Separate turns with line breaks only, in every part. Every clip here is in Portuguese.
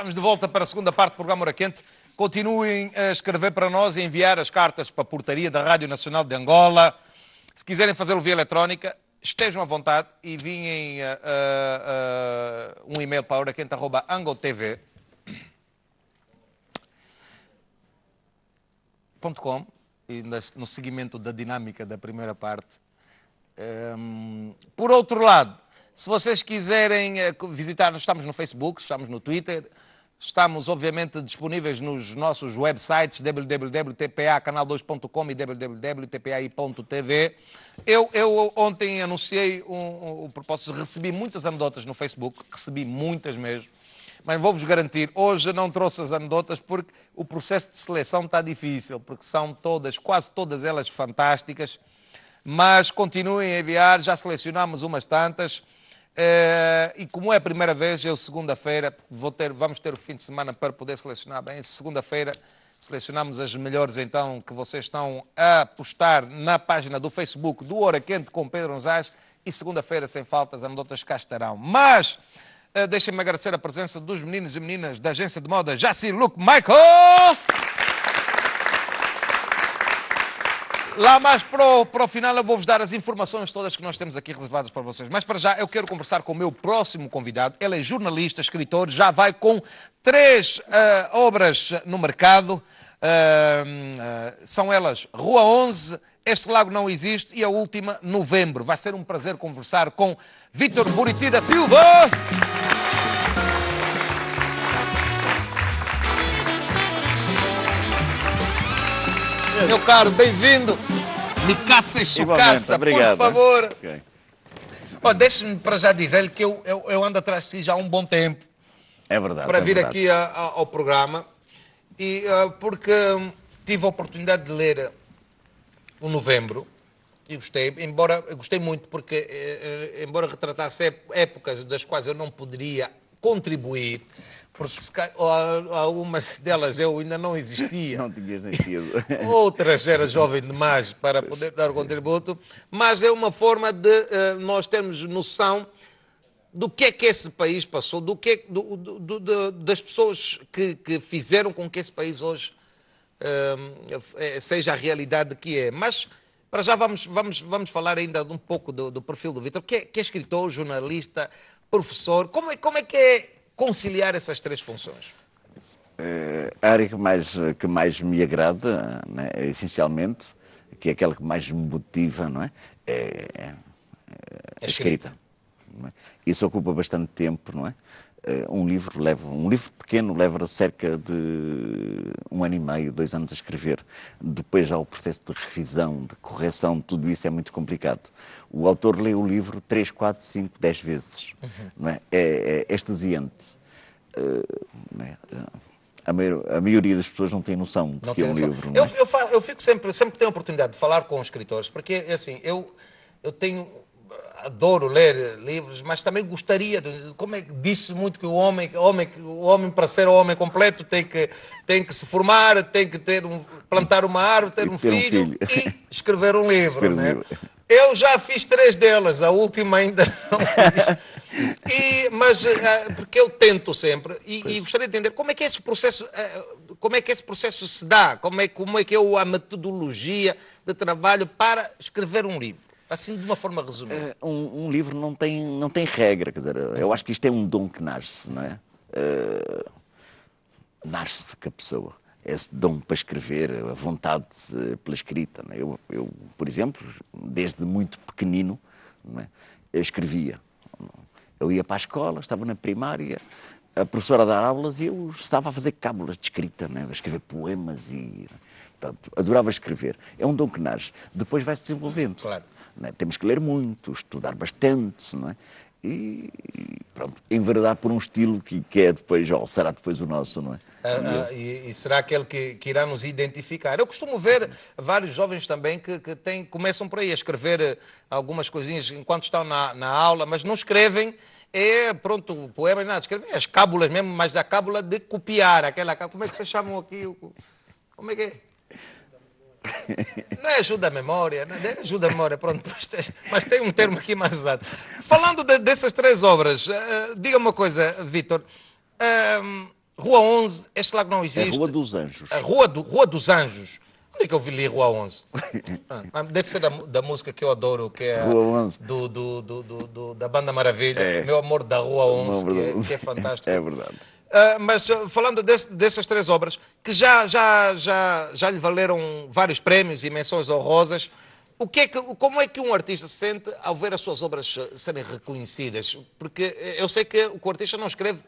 Estamos de volta para a segunda parte do programa Hora Quente. Continuem a escrever para nós e enviar as cartas para a portaria da Rádio Nacional de Angola. Se quiserem fazê-lo via eletrónica, estejam à vontade e vinhem uh, eh, uh, eh, eh, um e-mail para horaquente.angotv.com e no seguimento da dinâmica da primeira parte. Um, ehm, por outro lado, se vocês quiserem visitar, estamos no Facebook, estamos no Twitter, Estamos, obviamente, disponíveis nos nossos websites wwwtpacanal 2com e www.tpai.tv. Eu, eu ontem anunciei um, um, um propósito, recebi muitas anedotas no Facebook, recebi muitas mesmo, mas vou-vos garantir, hoje não trouxe as anedotas porque o processo de seleção está difícil, porque são todas, quase todas elas fantásticas, mas continuem a enviar, já selecionamos umas tantas. Eh, e como é a primeira vez, eu segunda-feira ter, vamos ter o fim de semana para poder selecionar bem. Segunda-feira selecionamos as melhores então que vocês estão a postar na página do Facebook do Hora Quente com Pedro Gonzalez e segunda-feira, sem faltas, anedotas cá estarão. Mas uh, deixem-me agradecer a presença dos meninos e meninas da agência de moda Jaci Luke Michael. Lá mais para o, para o final eu vou-vos dar as informações todas que nós temos aqui reservadas para vocês. Mas para já eu quero conversar com o meu próximo convidado. Ele é jornalista, escritor, já vai com três uh, obras no mercado. Uh, uh, são elas Rua 11, Este Lago Não Existe e a última, Novembro. Vai ser um prazer conversar com Vítor Buriti da Silva. meu caro, bem-vindo. Me caça e chucaça, Obrigado, por favor. Okay. Oh, Deixe-me para já dizer-lhe que eu, eu, eu, ando atrás de si já há um bom tempo.
É verdade. Para é vir verdade. aqui
a, a, ao programa. E uh, porque hum, tive a oportunidade de ler eh, o Novembro e gostei, embora gostei muito porque eh, eh embora retratasse épocas das quais eu não poderia contribuir, porque se, algumas delas eu ainda não existia. Não tinhas nascido. Outras era jovem demais para poder dar contributo, mas é uma forma de uh, nós termos noção do que é que esse país passou, do que é, do, do, do, das pessoas que, que, fizeram com que esse país hoje uh, seja a realidade que é. Mas para já vamos, vamos, vamos falar ainda um pouco do, perfil do Vitor, que, é, que é escritor, jornalista, professor. Como é, como é que é conciliar essas três funções?
Eh, a área que mais, que mais me agrada, né, é essencialmente, que é aquela que mais me motiva, não é? É, é a escrita. É? Isso ocupa bastante tempo, não é? Eh, um livro leva, um livro pequeno leva cerca de um ano e meio, dois anos a escrever. Depois há o processo de revisão, de correção, tudo isso é muito complicado. O autor lê o livro 3, 4, 5, 10 vezes. Uhum. É? É, é? extasiante. Uh, é? A, maior, a, maioria das pessoas não tem noção do que é um noção. livro. Eu, é?
eu, falo, eu, fico sempre, sempre tenho a oportunidade de falar com escritores, porque assim, eu, eu tenho adoro ler livros, mas também gostaria, de, como é que disse muito que o homem, homem, o homem para ser homem completo tem que, tem que se formar, tem que ter um, plantar uma árvore, ter, um, ter filho um, filho e escrever um livro. Escrever né? livro. Eu já fiz três delas, a última ainda não fiz. E, mas eh, porque eu tento sempre e, e, gostaria de entender como é que esse processo, eh, como é que esse processo se dá, como é como é que eu é a metodologia de trabalho para escrever um livro. Assim, de uma forma resumida. Eh,
um, um livro não tem, não tem regra. Quer dizer, eu acho que isto é um dom que nasce, não é? Uh, nasce com a pessoa esse dom para escrever, a vontade eh, pela escrita. É? Eu, eu, por exemplo, desde muito pequenino, é? escrevia. Eu ia para a escola, estava na primária, a professora dava aulas e eu estava a fazer cábulas de escrita, é? a escrever poemas e. Portanto, adorava escrever. É um dom que nasce. Depois vai se desenvolvendo. Claro. É? Temos que ler muito, estudar bastante, não é? e, pronto, em verdade por um estilo que, que é depois, ou será depois o nosso, não é?
Ah, ah, e, e, será aquele que, que, irá nos identificar. Eu costumo ver vários jovens também que, que têm, começam por aí a escrever eh, algumas coisinhas enquanto estão na, na aula, mas não escrevem é, pronto, poemas, nada, escrevem as cábulas mesmo, mas a cábula de copiar, aquela, como é que vocês chamam aqui? Como é que é? Não é ajuda à memória, não é, é ajuda à memória, pronto, mas tem um termo aqui mais usado. Falando de, dessas três obras, uh, eh, eh, diga uma coisa, Vitor. Uh, Rua 11, este lago não existe. É Rua
dos Anjos.
A Rua, do, Rua dos Anjos. Onde é que eu vi ali Rua 11? Ah, deve ser da, da, música que eu adoro, que é do, do, da Banda Maravilha, é. Meu Amor da Rua 11, que que é, é fantástico. É verdade. Uh, mas ah, falando desse, dessas três obras, que já, já, já, já lhe valeram vários prémios e menções honrosas, o que, é que como é que um artista se sente ao ver as suas obras ah, serem reconhecidas? Porque eh, eu sei que o artista não escreve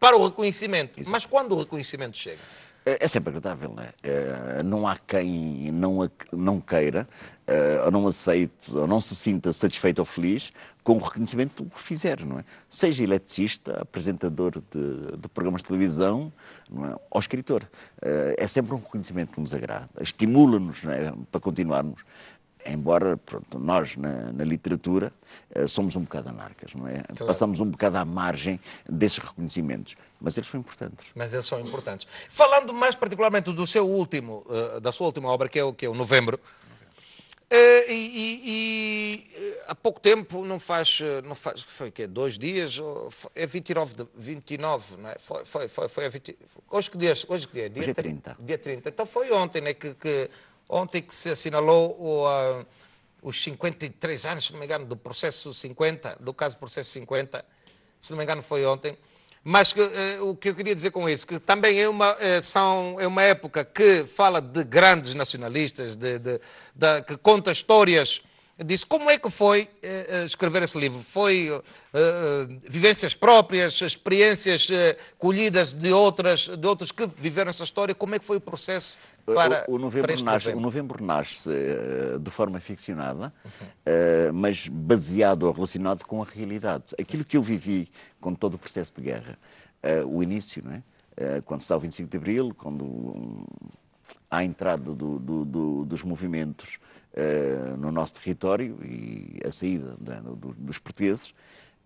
para o reconhecimento, Exato. mas quando o reconhecimento chega? É, é sempre agradável, não né?
É, não há quem não, não queira, eh, ou não aceite, ou não se sinta satisfeito ou feliz com o reconhecimento do que fizer, não é? Seja eletricista, apresentador de, de programas de televisão, não é? ou escritor. Eh, é sempre um reconhecimento que nos agrada, estimula-nos é? para continuarmos embora pronto, nós na, na, literatura eh, somos um bocado anarcas, não é? Claro. Passamos um bocado à margem desses reconhecimentos, mas eles são importantes.
Mas eles são importantes. Falando mais particularmente do seu último, eh, da sua última obra, que é o que é o Novembro, eh, e, e, eh, há pouco tempo, não faz, eh, não faz foi que dois dias, é 29, de, 29 não é? Foi, foi, foi, foi a 20, hoje que dia, hoje que dia? Dia, hoje é 30. Dia 30. Então foi ontem, né, que, que ontem que se assinalou o, uh, os 53 anos, se não me engano, do processo 50, do caso processo 50, se não me engano foi ontem, mas que, eh, eh, o que eu queria dizer com isso, que também é uma, eh, são, é uma época que fala de grandes nacionalistas, de, de, de, que conta histórias disse como é que foi eh, eh, escrever esse livro? Foi eh, vivências próprias, experiências colhidas de outras, de outros que viveram essa história. Como é que foi o processo para, o, o novembro para nasce, O
Novembro nasce de forma ficcionada, uhum. mas baseado ou relacionado com a realidade. Aquilo que eu vivi com todo o processo de guerra, o início, não é? quando está o 25 de Abril, quando um, há a entrada do, do, do, dos movimentos uh, no nosso território e a saída né, dos, dos, portugueses, uh,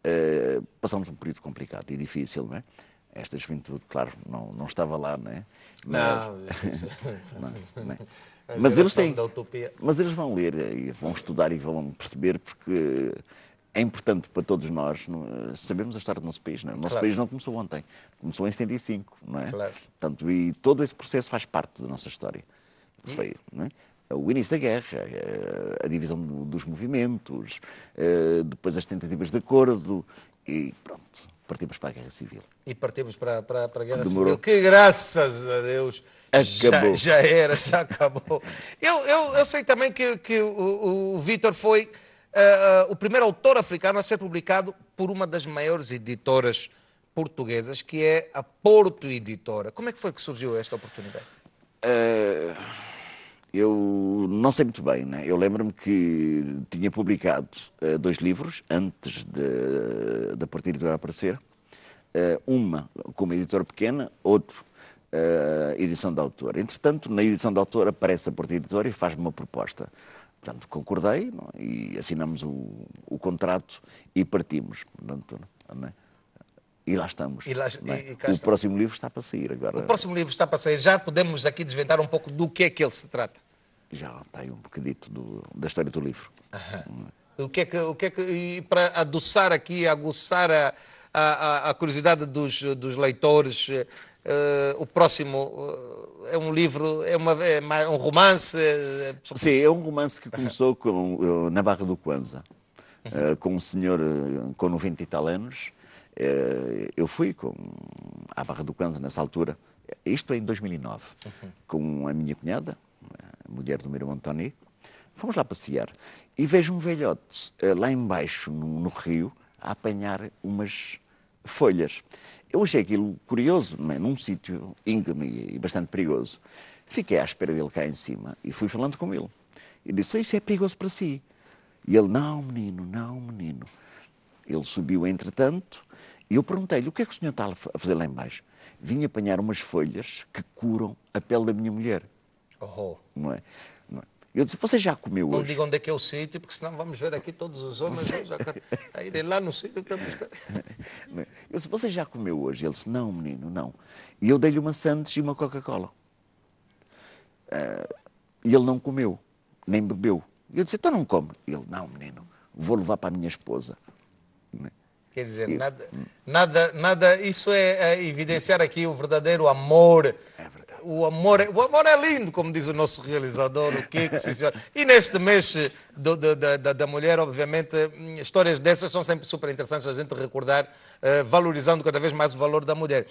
eh, passámos um período complicado e difícil, não é? Esta juventude, claro, não, não estava lá, não é? Mas, não, não, não é? Mas eles têm, mas eles vão ler e vão estudar e vão perceber porque é importante para todos nós é? sabermos a história do nosso país. Não é? O nosso claro. país não começou ontem, começou em 75, não é? Claro. Portanto, e todo esse processo faz parte da nossa história. E... Foi, não é? Eh, o início da guerra, eh, a divisão dos movimentos, eh, depois as tentativas de acordo e pronto, partimos para a guerra civil.
E partimos para, para, para a guerra Demorou. civil, que graças a Deus acabou. Já, já era, já acabou. eu, eu, eu sei também que, que o, o Vítor foi uh, uh, o primeiro autor africano a ser publicado por uma das maiores editoras portuguesas, que é a Porto Editora. Como é que foi que surgiu esta oportunidade?
Uh eu não sei muito bem, né? eu lembro-me que tinha publicado uh, dois livros antes de, da partida editora aparecer, uh, uma com uma editora pequena, outro uh, edição da autora. Entretanto, na edição da autora aparece a de editora e faz-me uma proposta. Portanto, concordei não? É? e assinamos o, o, contrato e partimos. Portanto, não é? E lá estamos. E lá, é? e o próximo livro está para sair agora. O
próximo livro está para sair. Já podemos aqui desventar um pouco do que é que ele se trata.
Já tem um bocadito do, da história do livro.
Uhum. O que é que, o que, é que e para adoçar aqui, aguçar a, a, a curiosidade dos, dos leitores, uh, o próximo uh, é um livro, é, uma, é um romance? É, é Sim,
é um romance que começou com, eh, na Barra do Quanza, uh, uhum. com um senhor com 90 e tal anos, eh, eu fui com, à Barra do Câncer nessa altura, isto em 2009, uhum. com a minha cunhada, mulher do meu irmão Tony. Fomos lá passear e vejo um velhote eh, lá embaixo, no, no rio, a apanhar umas folhas. Eu achei aquilo curioso, é? num sítio íngreme e bastante perigoso. Fiquei à espera dele cá em cima e fui falando com ele. E disse: ah, Isso é perigoso para si. E ele: Não, menino, não, menino. Ele subiu, entretanto, e eu perguntei-lhe, o que é que o senhor está a fazer lá embaixo? Vim apanhar umas folhas que curam a pele da minha mulher. Oh. Não é? Eu disse, você já comeu não hoje? Não diga
onde é que é o sítio, porque senão vamos ver aqui todos os homens hoje a irem lá no sítio que estamos...
É? Eu disse, você já comeu hoje? Ele disse, não, menino, não. E eu dei-lhe uma sandes e uma Coca-Cola. Uh, e ele não comeu, nem bebeu. E eu disse, então não come. Ele, não, menino, vou levar para a minha esposa.
Quer dizer, nada, nada, nada isso é, é evidenciar aqui o verdadeiro amor. É verdade. O amor, é, o amor é lindo, como diz o nosso realizador, o Kiko, sim senhor. E neste mês do, do, da, da mulher, obviamente, hum, histórias dessas são sempre super interessantes a gente recordar, eh, valorizando cada vez mais o valor da mulher.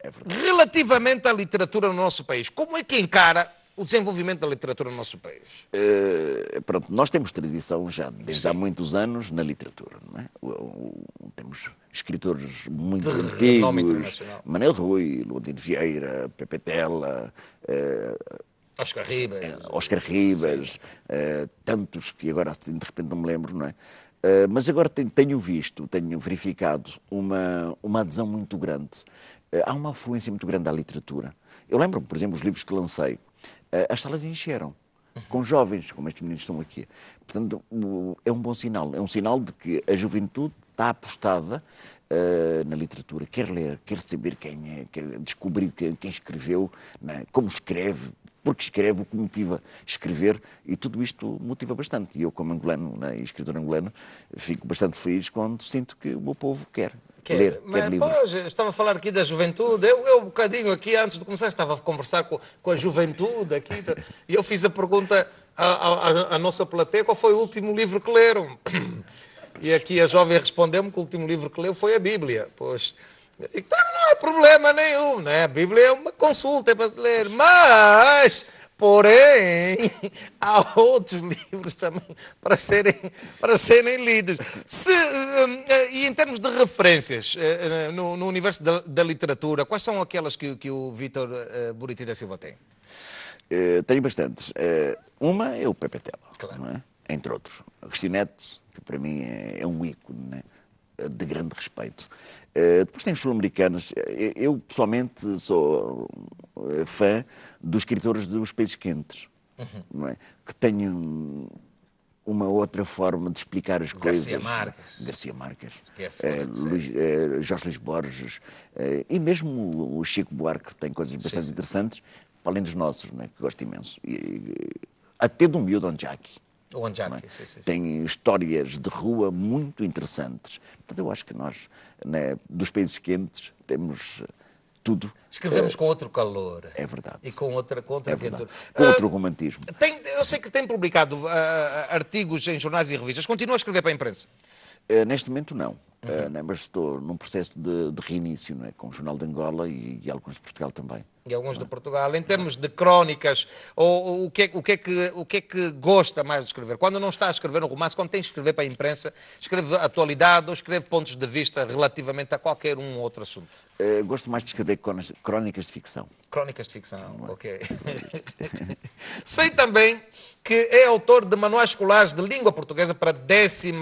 É Relativamente à literatura no nosso país, como é que encara o desenvolvimento da literatura no nosso país?
Uh, pronto, nós temos tradição já desde Sim. há muitos anos na literatura, não é? O, o, temos escritores muito de antigos, Manel Rui, Luandino Vieira, Pepe Tela, uh, eh, Oscar Ribas, uh, eh, Oscar Ribas tantos que agora de repente não me lembro, não é? mas agora tenho visto, tenho verificado uma, uma adesão muito grande. há uma afluência muito grande à literatura. Eu lembro-me, por exemplo, os livros que lancei, eh, as salas encheram com jovens, como estes meninos estão aqui. Portanto, é um bom sinal. É um sinal de que a juventude está apostada uh, na literatura, quer ler, quer saber quem é, quer descobrir quem, quem escreveu, né, como escreve, porque escreve, o que motiva escrever, e tudo isto motiva bastante. E eu, como angolano né, e escritor angolano, fico bastante feliz quando sinto que o meu povo quer ler, mas, quer livros.
Pois, estava a falar aqui da juventude. Eu, eu um bocadinho aqui, antes de começar, estava a conversar com, com a juventude aqui. e eu fiz a pergunta à, à, à nossa plateia, qual foi o último livro que leram? E aqui a jovem respondeu-me que o último livro que leu foi a Bíblia. Pois... Então não há problema nenhum, né? A Bíblia é uma consulta, é para se ler. Mas Porém, há outros livros também para serem, para serem lidos. Se, hum, eh, e em termos de referências eh, eh, no, no universo da, da, literatura, quais são aquelas que, que o Vítor Buriti da Silva tem?
Uh, tenho bastantes. Uh, uma é o Pepe Tela, claro. é? entre outros. Agostinete, que para mim é, é um ícone. Não é? de grande respeito. Eh, depois tem os sul-americanos. Eh, eu, pessoalmente, sou eh, fã dos escritores dos países quentes, uhum. é? que tenham uma outra forma de explicar as Garcia coisas. Garcia Marques. Garcia Marques. Que é eh, Luís, Jorge Luís Borges. e mesmo o Chico Buarque tem coisas bastante sim, sim. interessantes, além dos nossos, é? que gosto imenso. E, e, até do miúdo Onjaki.
O é? sim, sim, Tem
histórias de rua muito interessantes. Portanto, eu acho que nós, né, dos países quentes, temos eh, tudo. Escrevemos eh, com
outro calor. É verdade. E com outra, com é aventura.
Com ah, outro romantismo.
Tem, eu sei que tem publicado uh, artigos em jornais e revistas. Continua a escrever para a imprensa? Uh,
neste momento, não. Eh, uhum. Uh, né? mas estou num processo de, de reinício né? com o Jornal de Angola e, e alguns de Portugal também.
E alguns de é? Portugal. Em termos de crónicas, ou, ou, o, que é, o, que é que, o que é que gosta mais de escrever? Quando não está a escrever um romance, quando tem de escrever para a imprensa, escreve atualidade ou escreve pontos de vista relativamente a qualquer um outro assunto?
Uh, gosto mais de escrever crónicas de ficção.
Crónicas de ficção, não, é? ok. Sei também que é autor de manuais escolares de língua portuguesa para 12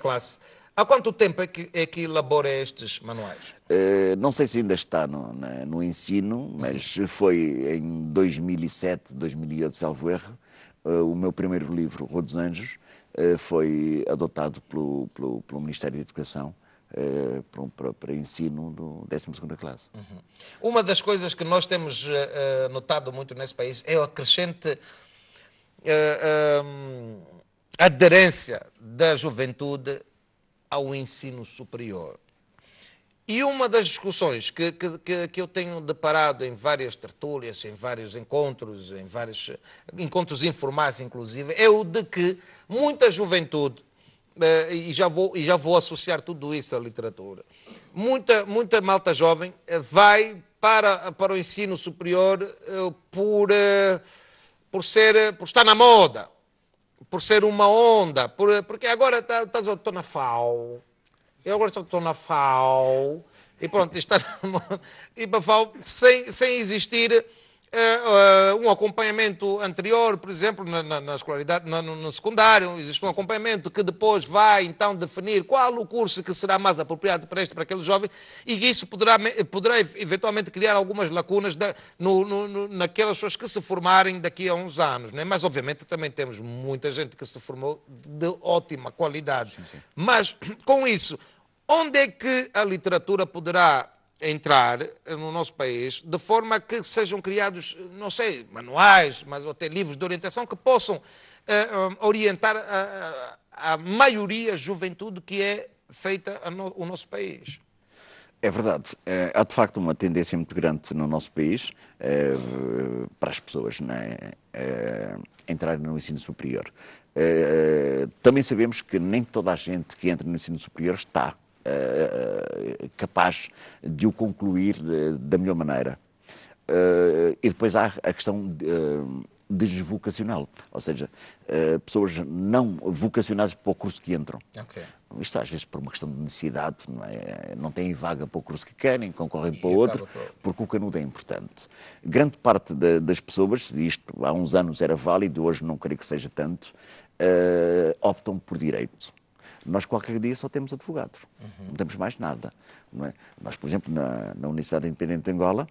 classe Há quanto tempo é que, é que elabora estes manuais?
Uh, não sei se ainda está no, na, no ensino, uhum. mas uhum. foi em 2007, 2008, salvo erro, uh, o meu primeiro livro, dos Anjos, uh, foi adotado pelo, pelo, pelo Ministério da Educação. Para, para, para, ensino do 12 classe.
Uhum. Uma das coisas que nós temos notado muito nesse país é a crescente um, aderência da juventude ao ensino superior. E uma das discussões que, que, que eu tenho deparado em várias tertúlias, em vários encontros, em vários eh, encontros informais, inclusive, é o de que muita juventude, eh, e já vou, e já vou associar tudo isso à literatura, muita, muita malta jovem eh, vai para, para o ensino superior por, por, ser, por estar na moda, por ser uma onda, por, porque agora estou tá, na FAO, eu agora estou na FAO, e pronto, está na, e para FAO, sem, sem existir é, é, um acompanhamento anterior, por exemplo, na, na, na escolaridade, na, no, no, secundário, existe um acompanhamento que depois vai então definir qual o curso que será mais apropriado para este, para aquele jovem, e que isso poderá, poderá eventualmente criar algumas lacunas da, no, no, naquelas pessoas que se formarem daqui a uns anos. Né? Mas, obviamente, também temos muita gente que se formou de, de ótima qualidade. Sim, sim. Mas, com isso, onde é que a literatura poderá entrar no nosso país de forma que sejam criados, não sei, manuais, mas ou até livros de orientação que possam uh, orientar a, a maioria juventude que é feita no, o nosso país.
É verdade. É, há de facto uma tendência muito grande no nosso país é, para as pessoas né, é, entrarem no ensino superior. também sabemos que nem toda a gente que entra no ensino superior está eh, eh, capaz de o concluir eh, da melhor maneira. Uh, e depois há a questão de, uh, desvocacional, ou seja, uh, pessoas não vocacionadas para o curso que entram. Okay. Isto às vezes por uma questão de necessidade, não, é? não têm vaga para o curso que querem, concorrem e para outro, para... porque o canudo é importante. Grande parte de, das pessoas, isto há uns anos era válido, hoje não creio que seja tanto, optam por direito nós, qualquer dia, só temos advogados, uhum. não temos mais nada. É? Nós, por exemplo, na, na Universidade Independente de Angola,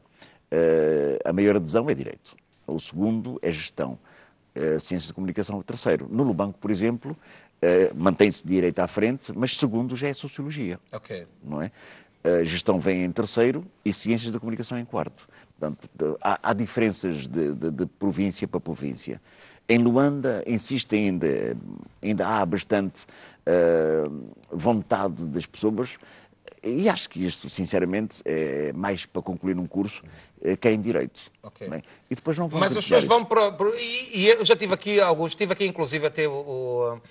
uh, a maior adesão é direito, o segundo é gestão, uh, eh, ciências de comunicação é o terceiro. No Lubanco, por exemplo, uh, mantém-se direito à frente, mas segundo já é sociologia. ok Não é? A gestão vem em terceiro e ciências da comunicação em quarto. Portanto, há, há diferenças de, de, de província para província. Em Luanda, insisto, ainda, ainda há bastante uh, vontade das pessoas. E acho que isto, sinceramente, é mais para concluir um curso, eh, é, querem direito. Okay. Né? E depois não vão Mas as pessoas vão
para. para e, e, eu já tive aqui alguns, estive aqui inclusive até o, o, o eh,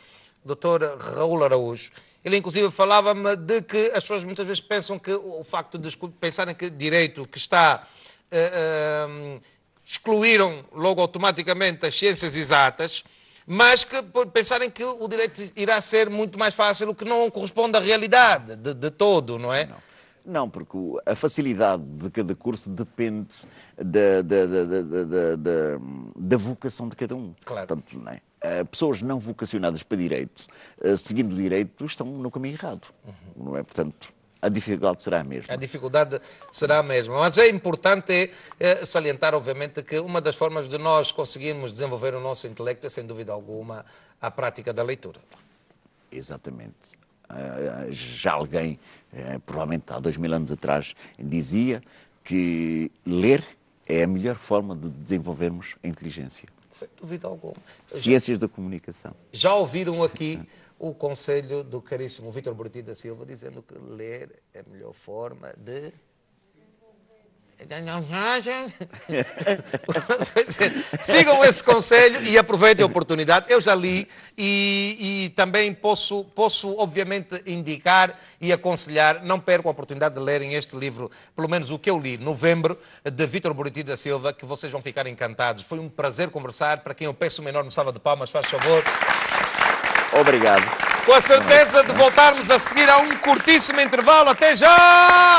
doutor Raul Araújo. Ele inclusive falava-me de que as pessoas muitas vezes pensam que o facto de pensarem que direito que está. Uh, uh, excluíram logo automaticamente as ciências exatas, mas que pensarem que o direito irá ser muito mais fácil, o que não corresponde à realidade de, de todo, não é? Não. Não,
porque a facilidade de cada curso depende da, da, da, da vocação de cada um. Claro. Portanto, não é? Eh, pessoas não vocacionadas para direito, eh, seguindo o direito, estão no caminho errado. Uhum. Não é? Portanto, a dificuldade será a mesma.
A dificuldade será a mesma. Mas é importante eh, salientar, obviamente, que uma das formas de nós conseguirmos desenvolver o nosso intelecto é, sem dúvida alguma, a prática da leitura. Exatamente.
Eh, já alguém, eh, provavelmente há dois mil anos atrás, dizia que ler é a melhor forma de desenvolvermos a inteligência.
Sem dúvida alguma. Ciências
já, da comunicação.
Já ouviram aqui o conselho do caríssimo Vítor Burti da Silva, dizendo que ler é a melhor forma de Sigam esse conselho e aproveitem a oportunidade. Eu já li e, e, também posso, posso, obviamente, indicar e aconselhar. Não percam a oportunidade de lerem este livro, pelo menos o que eu li, Novembro, de Vítor Buriti da Silva, que vocês vão ficar encantados. Foi um prazer conversar. Para quem eu peço uma enorme salva de palmas, faz favor. Obrigado. Com a certeza de voltarmos a seguir a um curtíssimo intervalo. Até já!